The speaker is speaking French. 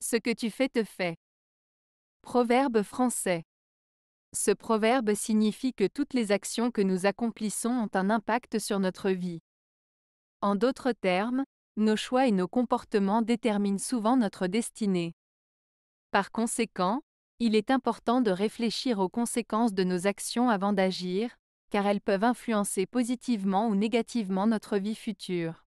Ce que tu fais te fait. Proverbe français. Ce proverbe signifie que toutes les actions que nous accomplissons ont un impact sur notre vie. En d'autres termes, nos choix et nos comportements déterminent souvent notre destinée. Par conséquent, il est important de réfléchir aux conséquences de nos actions avant d'agir, car elles peuvent influencer positivement ou négativement notre vie future.